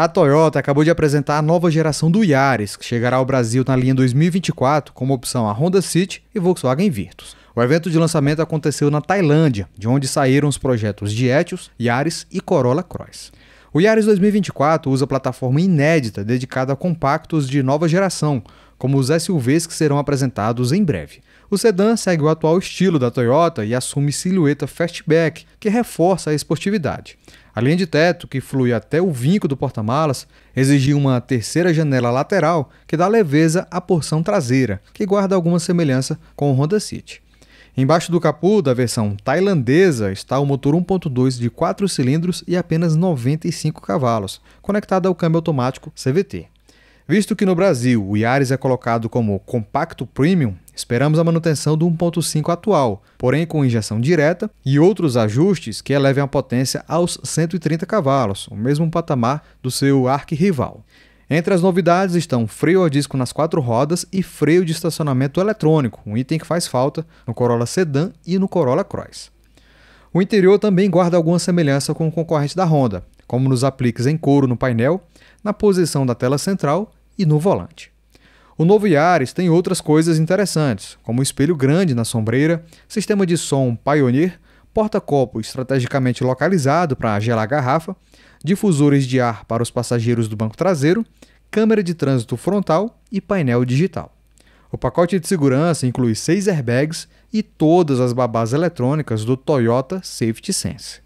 A Toyota acabou de apresentar a nova geração do Yaris, que chegará ao Brasil na linha 2024 como opção a Honda City e Volkswagen Virtus. O evento de lançamento aconteceu na Tailândia, de onde saíram os projetos de Etios, Yaris e Corolla Cross. O Yaris 2024 usa plataforma inédita dedicada a compactos de nova geração, como os SUVs que serão apresentados em breve. O sedã segue o atual estilo da Toyota e assume silhueta fastback, que reforça a esportividade. A linha de teto, que flui até o vinco do porta-malas, exigiu uma terceira janela lateral que dá leveza à porção traseira, que guarda alguma semelhança com o Honda City. Embaixo do capô da versão tailandesa está o motor 1.2 de 4 cilindros e apenas 95 cavalos, conectado ao câmbio automático CVT. Visto que no Brasil o Yaris é colocado como compacto premium, esperamos a manutenção do 1.5 atual, porém com injeção direta e outros ajustes que elevem a potência aos 130 cavalos, o mesmo patamar do seu arqui-rival. Entre as novidades estão freio a disco nas quatro rodas e freio de estacionamento eletrônico, um item que faz falta no Corolla Sedan e no Corolla Cross. O interior também guarda alguma semelhança com o concorrente da Honda, como nos apliques em couro no painel, na posição da tela central e no volante. O novo Yaris tem outras coisas interessantes, como espelho grande na sombreira, sistema de som Pioneer, porta-copo estrategicamente localizado para gelar a garrafa, difusores de ar para os passageiros do banco traseiro, câmera de trânsito frontal e painel digital. O pacote de segurança inclui seis airbags e todas as babás eletrônicas do Toyota Safety Sense.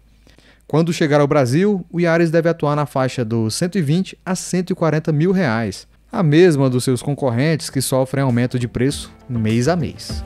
Quando chegar ao Brasil, o Yaris deve atuar na faixa dos 120 a 140 mil reais, a mesma dos seus concorrentes que sofrem aumento de preço mês a mês.